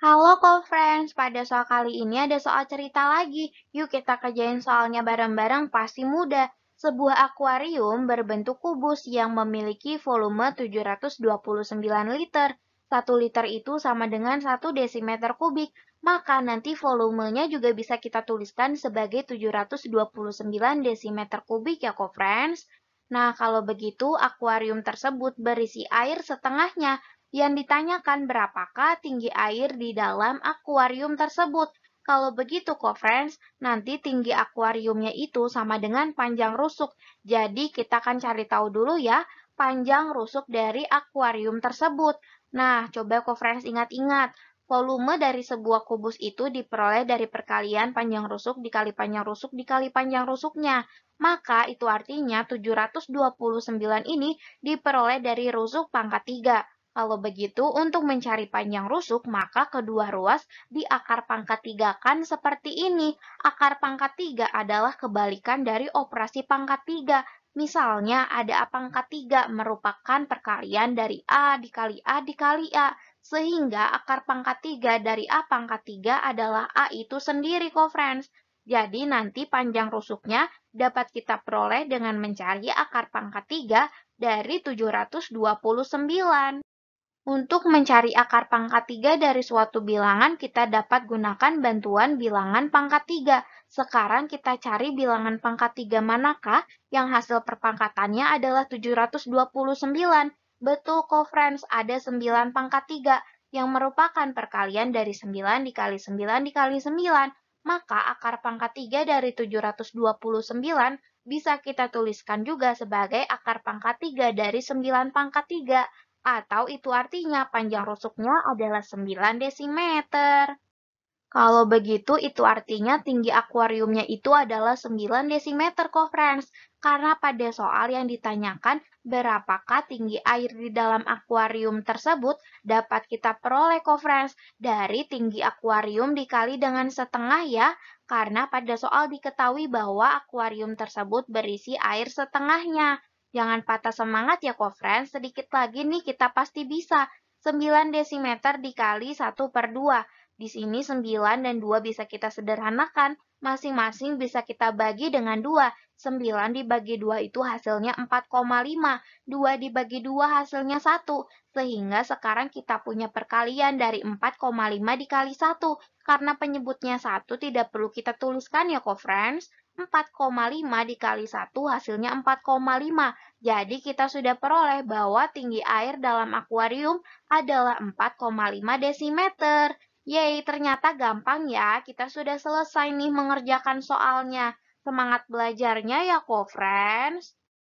Halo co-friends, pada soal kali ini ada soal cerita lagi. Yuk kita kerjain soalnya bareng-bareng pasti mudah. Sebuah akuarium berbentuk kubus yang memiliki volume 729 liter. 1 liter itu sama dengan 1 desimeter kubik, maka nanti volumenya juga bisa kita tuliskan sebagai 729 desimeter kubik ya co-friends. Nah, kalau begitu akuarium tersebut berisi air setengahnya yang ditanyakan berapakah tinggi air di dalam akuarium tersebut. Kalau begitu, kok friends, nanti tinggi akuariumnya itu sama dengan panjang rusuk. Jadi kita akan cari tahu dulu ya, panjang rusuk dari akuarium tersebut. Nah, coba kok friends ingat-ingat, volume dari sebuah kubus itu diperoleh dari perkalian panjang rusuk dikali panjang rusuk dikali panjang rusuknya. Maka itu artinya 729 ini diperoleh dari rusuk pangkat 3. Kalau begitu, untuk mencari panjang rusuk, maka kedua ruas di akar pangkat 3 kan seperti ini. Akar pangkat 3 adalah kebalikan dari operasi pangkat 3. Misalnya, ada A pangkat 3 merupakan perkalian dari A dikali A dikali A. Sehingga akar pangkat 3 dari A pangkat 3 adalah A itu sendiri, kok friends Jadi nanti panjang rusuknya dapat kita peroleh dengan mencari akar pangkat 3 dari 729. Untuk mencari akar pangkat 3 dari suatu bilangan, kita dapat gunakan bantuan bilangan pangkat 3. Sekarang kita cari bilangan pangkat 3 manakah yang hasil perpangkatannya adalah 729. Betul kok friends, ada 9 pangkat 3 yang merupakan perkalian dari 9 dikali 9 dikali 9. Maka akar pangkat 3 dari 729 bisa kita tuliskan juga sebagai akar pangkat 3 dari 9 pangkat 3. Atau itu artinya panjang rusuknya adalah 9 desimeter. Kalau begitu, itu artinya tinggi akuariumnya itu adalah 9 desimeter kok, friends. Karena pada soal yang ditanyakan, berapakah tinggi air di dalam akuarium tersebut dapat kita peroleh kok, friends. Dari tinggi akuarium dikali dengan setengah ya, karena pada soal diketahui bahwa akuarium tersebut berisi air setengahnya. Jangan patah semangat ya, Kofren. Sedikit lagi nih kita pasti bisa. 9 desimeter dikali 1 per 2. Di sini 9 dan 2 bisa kita sederhanakan. Masing-masing bisa kita bagi dengan 2. 9 dibagi 2 itu hasilnya 4,5. 2 dibagi 2 hasilnya 1. Sehingga sekarang kita punya perkalian dari 4,5 dikali 1. Karena penyebutnya 1 tidak perlu kita tuliskan ya kok friends 4,5 dikali 1 hasilnya 4,5. Jadi kita sudah peroleh bahwa tinggi air dalam akuarium adalah 4,5 desimeter. Yeay, ternyata gampang ya. Kita sudah selesai nih mengerjakan soalnya. Semangat belajarnya ya, co-friends.